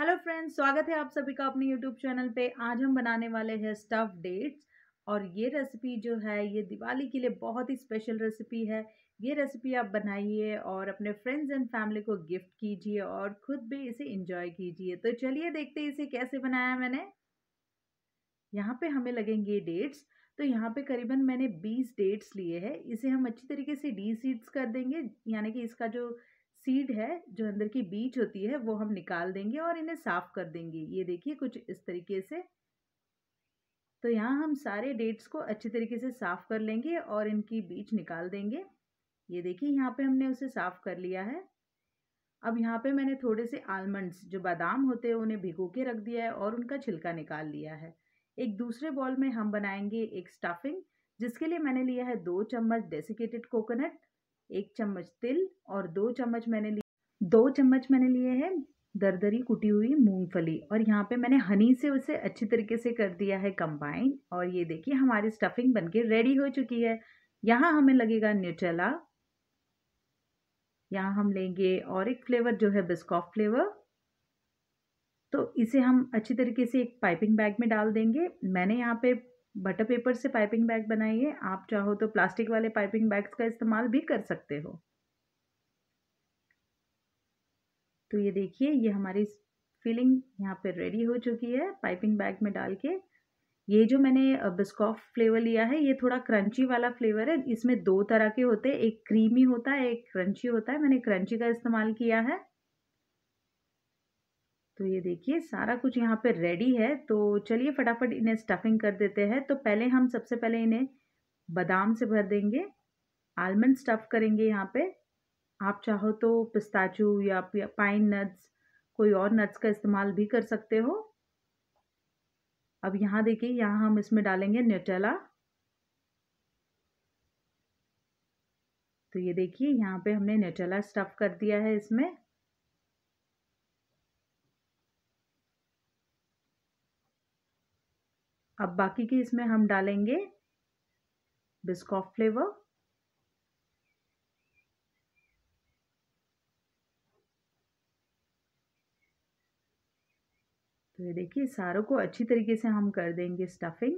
hello friends स्वागत है आप सभी का अपने यूट्यूब चैनल पे आज हम बनाने वाले हैं स्टफ डेट्स और ये रेसिपी जो है ये दिवाली के लिए बहुत ही स्पेशल रेसिपी है ये रेसिपी आप बनाइए और अपने फ्रेंड्स एंड फैमिली को गिफ्ट कीजिए और ख़ुद भी इसे इंजॉय कीजिए तो चलिए देखते हैं इसे कैसे बनाया मैंने यहाँ पे हमें लगेंगे डेट्स तो यहाँ पे करीबन मैंने 20 डेट्स लिए हैं इसे हम अच्छी तरीके से डी सीड्स कर देंगे यानी कि इसका जो सीड है जो अंदर की बीज होती है वो हम निकाल देंगे और इन्हें साफ़ कर देंगे ये देखिए कुछ इस तरीके से तो यहाँ हम सारे डेट्स को अच्छे तरीके से साफ़ कर लेंगे और इनकी बीज निकाल देंगे ये देखिए यहाँ पे हमने उसे साफ़ कर लिया है अब यहाँ पे मैंने थोड़े से आलमंड्स जो बादाम होते हैं उन्हें भिगो के रख दिया है और उनका छिलका निकाल लिया है एक दूसरे बॉल में हम बनाएंगे एक स्टफिंग जिसके लिए मैंने लिया है दो चम्मच डेसिकेटेड कोकोनट एक चम्मच तिल और दो चम्मच मैंने लिए दो चम्मच मैंने लिए हैं दरदरी कुटी हुई मूंगफली और यहाँ पे मैंने हनी से उसे अच्छी तरीके से कर दिया है कंबाइन और ये देखिए हमारी स्टफिंग बनके रेडी हो चुकी है यहाँ हमें लगेगा न्यूटेला यहाँ हम लेंगे और एक फ्लेवर जो है बिस्कॉफ फ्लेवर तो इसे हम अच्छी तरीके से एक पाइपिंग बैग में डाल देंगे मैंने यहाँ पे बटर पेपर से पाइपिंग बैग बनाइए आप चाहो तो प्लास्टिक वाले पाइपिंग बैग्स का इस्तेमाल भी कर सकते हो तो ये देखिए ये हमारी फिलिंग यहाँ पे रेडी हो चुकी है पाइपिंग बैग में डाल के ये जो मैंने बिस्कॉफ फ्लेवर लिया है ये थोड़ा क्रंची वाला फ्लेवर है इसमें दो तरह के होते हैं एक क्रीमी होता है एक क्रंची होता है मैंने क्रंची का इस्तेमाल किया है तो ये देखिए सारा कुछ यहाँ पे रेडी है तो चलिए फटाफट इन्हें स्टफिंग कर देते हैं तो पहले हम सबसे पहले इन्हें बादाम से भर देंगे आलमंड स्टफ़ करेंगे यहाँ पे आप चाहो तो पिस्ताचू या पाइन नट्स कोई और नट्स का इस्तेमाल भी कर सकते हो अब यहाँ देखिए यहाँ हम इसमें डालेंगे न्यूटेला तो ये देखिए यहाँ पे हमने न्यूटेला स्टफ़ कर दिया है इसमें अब बाकी की इसमें हम डालेंगे बिस्कॉफ फ्लेवर तो ये देखिए सारों को अच्छी तरीके से हम कर देंगे स्टफिंग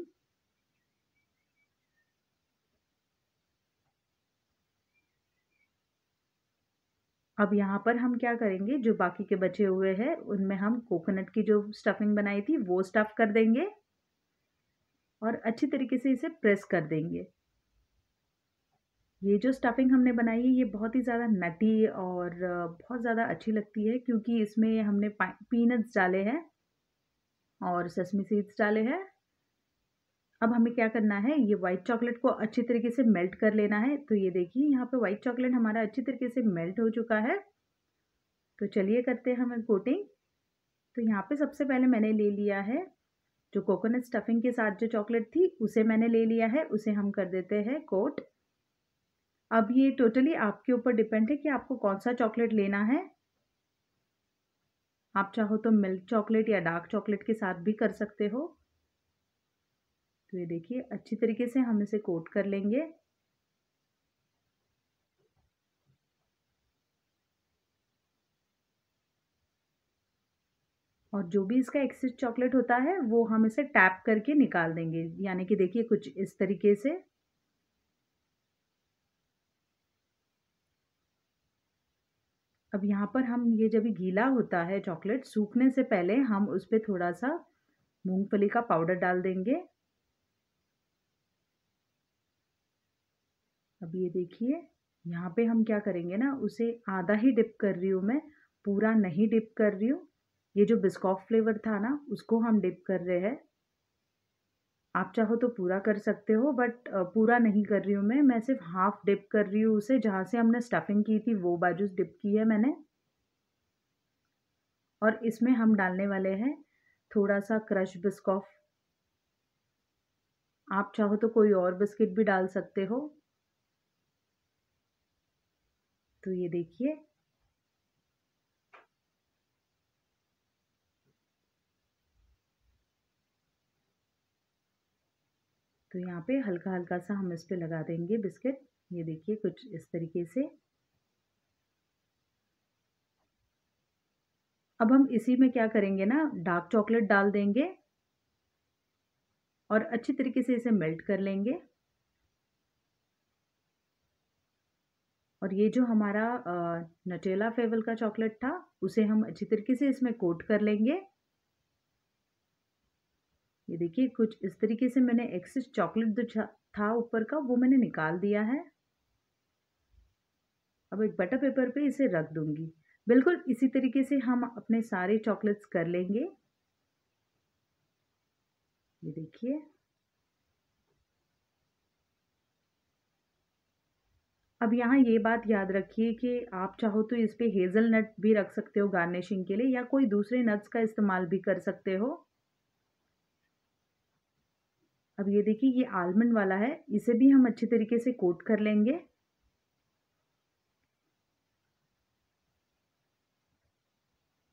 अब यहाँ पर हम क्या करेंगे जो बाकी के बचे हुए हैं उनमें हम कोकोनट की जो स्टफिंग बनाई थी वो स्टफ़ कर देंगे और अच्छी तरीके से इसे प्रेस कर देंगे ये जो स्टफिंग हमने बनाई है ये बहुत ही ज़्यादा नटी और बहुत ज़्यादा अच्छी लगती है क्योंकि इसमें हमने पीनट्स डाले हैं और ससमी सीड्स डाले हैं अब हमें क्या करना है ये वाइट चॉकलेट को अच्छी तरीके से मेल्ट कर लेना है तो ये देखिए यहाँ पे वाइट चॉकलेट हमारा अच्छी तरीके से मेल्ट हो चुका है तो चलिए करते हैं हमें कोटिंग तो यहाँ पर सबसे पहले मैंने ले लिया है जो कोकोनट स्टफिंग के साथ जो चॉकलेट थी उसे मैंने ले लिया है उसे हम कर देते हैं कोट अब ये टोटली आपके ऊपर डिपेंड है कि आपको कौन सा चॉकलेट लेना है आप चाहो तो मिल्क चॉकलेट या डार्क चॉकलेट के साथ भी कर सकते हो तो ये देखिए अच्छी तरीके से हम इसे कोट कर लेंगे और जो भी इसका एक्सेस चॉकलेट होता है वो हम इसे टैप करके निकाल देंगे यानी कि देखिए कुछ इस तरीके से अब यहाँ पर हम ये जब गीला होता है चॉकलेट सूखने से पहले हम उस पर थोड़ा सा मूंगफली का पाउडर डाल देंगे अब ये देखिए यहाँ पे हम क्या करेंगे ना उसे आधा ही डिप कर रही हूँ मैं पूरा नहीं डिप कर रही हूँ ये जो बिस्कॉफ फ्लेवर था ना उसको हम डिप कर रहे हैं आप चाहो तो पूरा कर सकते हो बट पूरा नहीं कर रही हूँ मैं मैं सिर्फ हाफ डिप कर रही हूँ उसे जहाँ से हमने स्टफिंग की थी वो बाजू डिप की है मैंने और इसमें हम डालने वाले हैं थोड़ा सा क्रश बिस्कॉफ आप चाहो तो कोई और बिस्किट भी डाल सकते हो तो ये देखिए तो यहाँ पे हल्का हल्का सा हम इस पर लगा देंगे बिस्किट ये देखिए कुछ इस तरीके से अब हम इसी में क्या करेंगे ना डार्क चॉकलेट डाल देंगे और अच्छी तरीके से इसे मेल्ट कर लेंगे और ये जो हमारा नटेला फेवल का चॉकलेट था उसे हम अच्छी तरीके से इसमें कोट कर लेंगे ये देखिए कुछ इस तरीके से मैंने एक्सेस चॉकलेट जो था ऊपर का वो मैंने निकाल दिया है अब एक बटर पेपर पे इसे रख दूंगी बिल्कुल इसी तरीके से हम अपने सारे चॉकलेट्स कर लेंगे ये देखिए अब यहाँ ये बात याद रखिए कि आप चाहो तो इस पर हेज़ल नट भी रख सकते हो गार्निशिंग के लिए या कोई दूसरे नट्स का इस्तेमाल भी कर सकते हो अब ये देखिए ये आलमंड वाला है इसे भी हम अच्छे तरीके से कोट कर लेंगे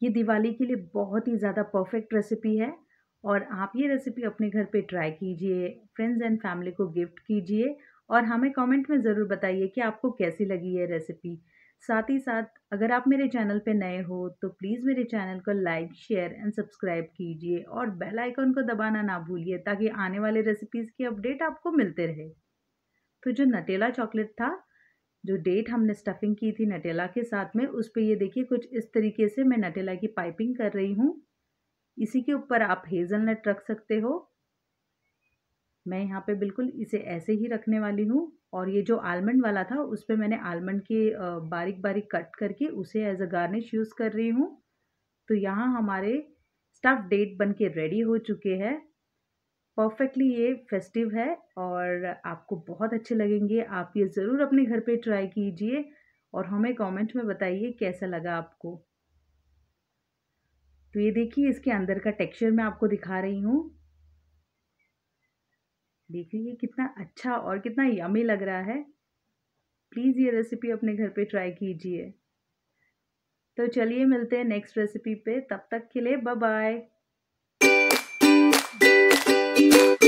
ये दिवाली के लिए बहुत ही ज़्यादा परफेक्ट रेसिपी है और आप ये रेसिपी अपने घर पे ट्राई कीजिए फ्रेंड्स एंड फैमिली को गिफ्ट कीजिए और हमें कमेंट में ज़रूर बताइए कि आपको कैसी लगी ये रेसिपी साथ ही साथ अगर आप मेरे चैनल पे नए हो तो प्लीज़ मेरे चैनल को लाइक शेयर एंड सब्सक्राइब कीजिए और बेल आइकन को दबाना ना भूलिए ताकि आने वाले रेसिपीज़ की अपडेट आपको मिलते रहे तो जो नटेला चॉकलेट था जो डेट हमने स्टफिंग की थी नटेला के साथ में उस पर ये देखिए कुछ इस तरीके से मैं नटेला की पाइपिंग कर रही हूँ इसी के ऊपर आप हेज़ल नट रख सकते हो मैं यहाँ पे बिल्कुल इसे ऐसे ही रखने वाली हूँ और ये जो आलमंड वाला था उस पर मैंने आलमंड के बारीक बारीक कट करके उसे एज अ गार्निश यूज़ कर रही हूँ तो यहाँ हमारे स्टफ डेट बन के रेडी हो चुके हैं परफेक्टली ये फेस्टिव है और आपको बहुत अच्छे लगेंगे आप ये ज़रूर अपने घर पे ट्राई कीजिए और हमें कमेंट में बताइए कैसा लगा आपको तो ये देखिए इसके अंदर का टेक्सचर मैं आपको दिखा रही हूँ देखिए ये कितना अच्छा और कितना यमी लग रहा है प्लीज़ ये रेसिपी अपने घर पे ट्राई कीजिए तो चलिए मिलते हैं नेक्स्ट रेसिपी पे तब तक के लिए बाय बाय